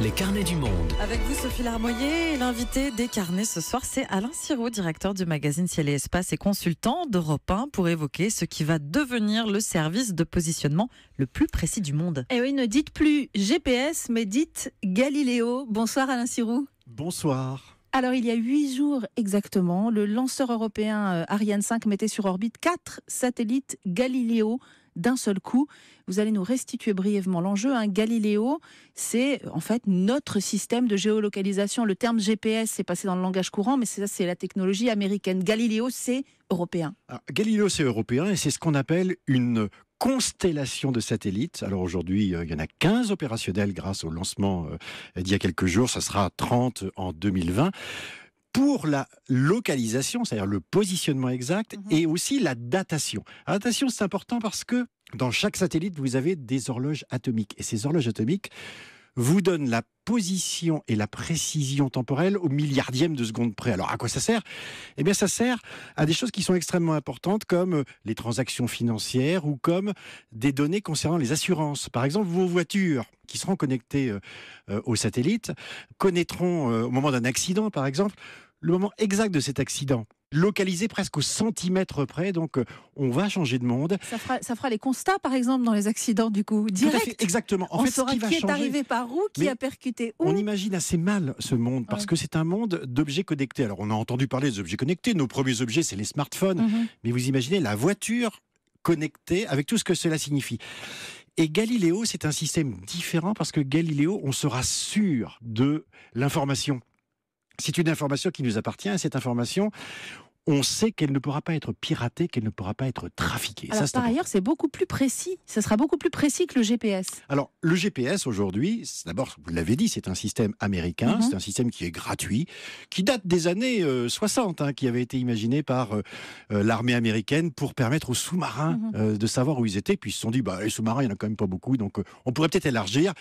Les carnets du monde. Avec vous, Sophie Larmoyer, l'invité des carnets ce soir, c'est Alain Sirou, directeur du magazine Ciel et Espace et consultant d'Europe 1 pour évoquer ce qui va devenir le service de positionnement le plus précis du monde. Et eh oui, ne dites plus GPS, mais dites Galiléo. Bonsoir Alain Sirou. Bonsoir. Alors, il y a huit jours exactement, le lanceur européen euh, Ariane 5 mettait sur orbite quatre satellites Galileo d'un seul coup. Vous allez nous restituer brièvement l'enjeu. Un hein. Galiléo, c'est en fait notre système de géolocalisation. Le terme GPS, s'est passé dans le langage courant, mais ça, c'est la technologie américaine. Galiléo, c'est européen. Alors, ah, Galiléo, c'est européen et c'est ce qu'on appelle une constellation de satellites. Alors aujourd'hui, euh, il y en a 15 opérationnels grâce au lancement euh, d'il y a quelques jours. Ça sera 30 en 2020 pour la localisation, c'est-à-dire le positionnement exact, mhm. et aussi la datation. La datation, c'est important parce que dans chaque satellite, vous avez des horloges atomiques. Et ces horloges atomiques vous donne la position et la précision temporelle au milliardième de seconde près. Alors à quoi ça sert Eh bien ça sert à des choses qui sont extrêmement importantes comme les transactions financières ou comme des données concernant les assurances. Par exemple, vos voitures qui seront connectées euh, euh, aux satellites connaîtront euh, au moment d'un accident par exemple le moment exact de cet accident localisé presque au centimètre près. Donc, euh, on va changer de monde. Ça fera, les constats, par exemple, dans les accidents, du coup, direct. exactement. on qui, est arrivé par où, qui a percuté où. On imagine assez mal ce monde parce que c'est un monde d'objets connectés. Alors, on a entendu parler des objets connectés. Nos premiers objets, c'est les smartphones. Mhm. Mais vous imaginez la voiture connectée avec tout ce que cela signifie. Et Galiléo, c'est un système différent parce que Galiléo, on sera sûr de l'information. C'est une information qui nous appartient. Cette information, on sait qu'elle ne pourra pas être piratée, qu'elle ne pourra pas être trafiquée. par ailleurs, c'est beaucoup plus précis. Ce sera beaucoup plus précis que le GPS. Alors, le GPS aujourd'hui, d'abord, vous l'avez dit, c'est un système américain, mhm. c'est un système qui est gratuit, qui date des années 60, euh, hein, qui avait été imaginé par euh, euh, l'armée américaine pour permettre aux sous-marins mhm. de savoir où ils étaient. Puis ils se sont dit, bah, les sous-marins, il n'y en a quand même pas beaucoup, donc on pourrait peut-être élargir.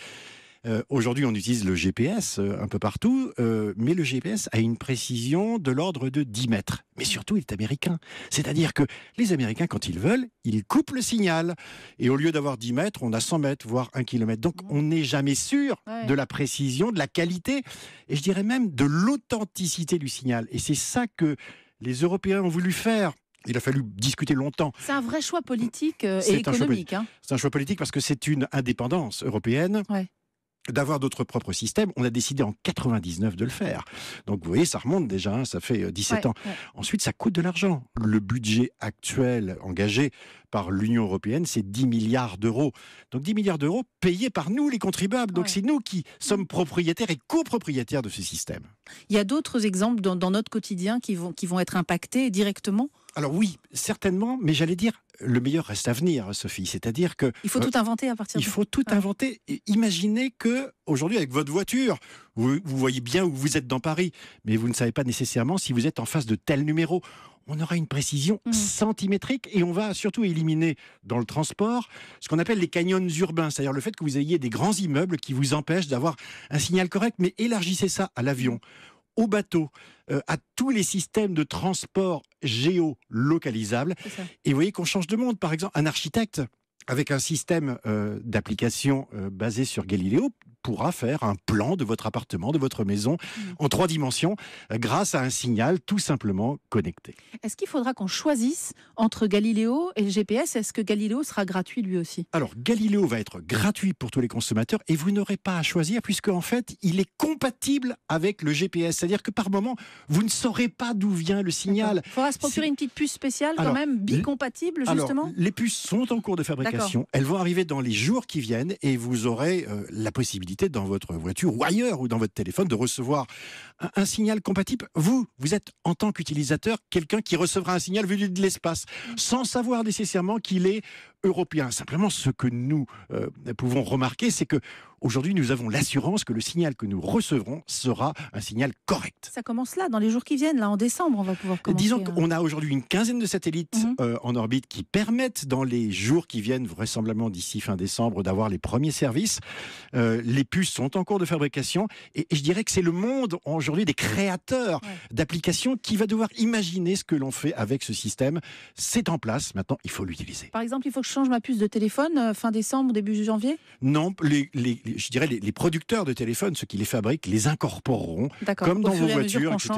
Euh, aujourd'hui, on utilise le GPS euh, un peu partout, euh, mais le GPS a une précision de l'ordre de 10 mètres. Mais surtout, il est américain. C'est-à-dire que les Américains, quand ils veulent, ils coupent le signal. Et au lieu d'avoir 10 mètres, on a 100 mètres, voire 1 km. Donc, on n'est jamais sûr de la précision, de la qualité, et je dirais même de l'authenticité du signal. Et c'est ça que les Européens ont voulu faire il a fallu discuter longtemps. C'est un vrai choix politique et économique. Hein. C'est un choix politique parce que c'est une indépendance européenne. Ouais d'avoir d'autres propres systèmes, on a décidé en 99 de le faire. Donc vous voyez, ça remonte déjà, hein, ça fait 17 euh, ans. Ensuite, ça coûte de l'argent. Le budget actuel engagé par l'Union européenne, c'est 10 milliards d'euros. Donc 10 milliards d'euros payés par nous, les contribuables. Donc c'est nous qui mm. sommes propriétaires et copropriétaires de ce système. Il y a d'autres exemples dans, notre quotidien qui vont, qui vont être impactés directement alors oui, certainement, mais j'allais dire, le meilleur reste à venir, Sophie. C'est-à-dire que... Il faut euh, tout inventer à partir de... Il faut tout inventer. Imaginez que, aujourd'hui, avec votre voiture, vous, vous voyez bien où vous êtes dans Paris, mais vous ne savez pas nécessairement si vous êtes en face de tel numéro on aura une précision mm. centimétrique et on va surtout éliminer dans le transport ce qu'on appelle les canyons urbains, c'est-à-dire le fait que vous ayez des grands immeubles qui vous empêchent d'avoir un signal correct, mais élargissez ça à l'avion, au bateau, euh, à tous les systèmes de transport géolocalisables. Et vous voyez qu'on change de monde. Par exemple, un architecte, avec un système euh, d'application euh, basé sur Galiléo, pourra faire un plan de votre appartement, de votre maison hmm. en trois dimensions euh, grâce à un signal tout simplement connecté. Est-ce qu'il faudra qu'on choisisse entre Galiléo et le GPS Est-ce que Galiléo sera gratuit lui aussi Alors Galiléo va être gratuit pour tous les consommateurs et vous n'aurez pas à choisir puisque en fait il est compatible avec le GPS. C'est-à-dire que par moment vous ne saurez pas d'où vient le signal. Il faudra se procurer une petite puce spéciale quand même, bicompatible justement alors, Les puces sont en cours de fabrication. Elles vont arriver dans les jours qui viennent et vous aurez euh, la possibilité dans votre voiture ou ailleurs ou dans votre téléphone de recevoir un signal compatible. Vous, vous êtes en tant qu'utilisateur quelqu'un qui recevra un signal venu de l'espace sans savoir nécessairement qu'il est européen. Simplement, ce que nous euh, pouvons remarquer, c'est que aujourd'hui, nous avons l'assurance que le signal que nous recevrons sera un signal correct. Ça commence là, dans les jours qui viennent, là en décembre, on va pouvoir commencer. Disons hein. qu'on a aujourd'hui une quinzaine de satellites mhm. euh, en orbite qui permettent, dans les jours qui viennent, vraisemblablement d'ici fin décembre, d'avoir les premiers services. Euh, les puces sont en cours de fabrication et, je dirais que c'est le monde aujourd'hui des créateurs d'applications qui va devoir imaginer ce que l'on fait avec ce système. C'est en place, maintenant il faut l'utiliser. Par exemple, il faut que change ma puce de téléphone euh, fin décembre, début janvier Non, les, je dirais les, producteurs de téléphones, ceux qui les fabriquent, les incorporeront, comme dans vos voitures, etc.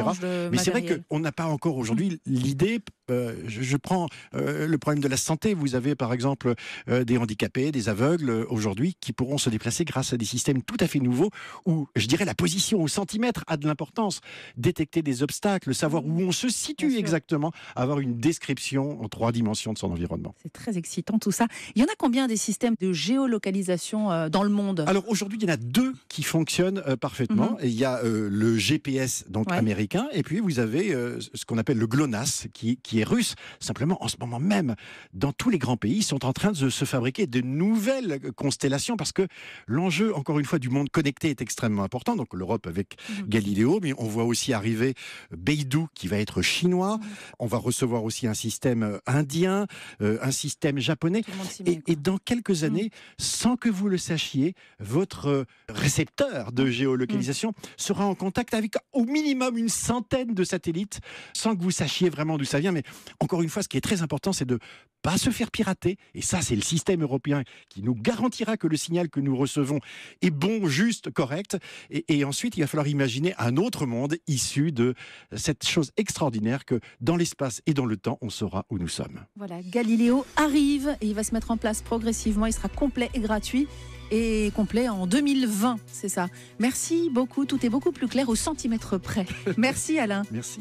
Mais c'est vrai qu'on n'a pas encore aujourd'hui mm. l'idée euh, je, prends euh, le problème de la santé. Vous avez par exemple des handicapés, des aveugles aujourd'hui qui pourront se déplacer grâce à des systèmes tout à fait nouveaux où, je dirais, la position au centimètre a de l'importance. Détecter des obstacles, savoir mm. où on se situe exactement, avoir une description en trois dimensions de son environnement. C'est très excitant tout ça. Il y en a combien des systèmes de géolocalisation euh, dans le monde Alors aujourd'hui, il y en a deux qui fonctionnent euh, parfaitement. Mhm. il y a euh, le GPS donc américain et puis vous avez ce qu'on appelle le GLONASS qui, est russe. Simplement, en ce moment même, dans tous les grands pays, ils sont en train de se fabriquer de nouvelles constellations parce que l'enjeu, encore une fois, du monde connecté est extrêmement important. Donc l'Europe avec mhm. Galiléo, mais on voit aussi arriver Beidou qui va être chinois. Mhm. On va recevoir aussi un système indien, un système japonais. Et, dans quelques mm. années, sans que vous le sachiez, votre euh, récepteur de géolocalisation mm. sera en contact avec au minimum une centaine de satellites, sans que vous sachiez vraiment d'où ça vient. Mais encore une fois, ce qui est très important, c'est de pas se faire pirater. Et ça, c'est le système européen qui nous garantira que le signal que nous recevons est bon, juste, correct. Et, et ensuite, il va falloir imaginer un autre monde issu de cette chose extraordinaire que dans l'espace et dans le temps, on saura où nous sommes. Voilà, Galiléo arrive il va se mettre en place progressivement. Il sera complet et gratuit et complet en 2020, c'est ça. Merci beaucoup, tout est beaucoup plus clair au centimètre près. Merci Alain. Merci.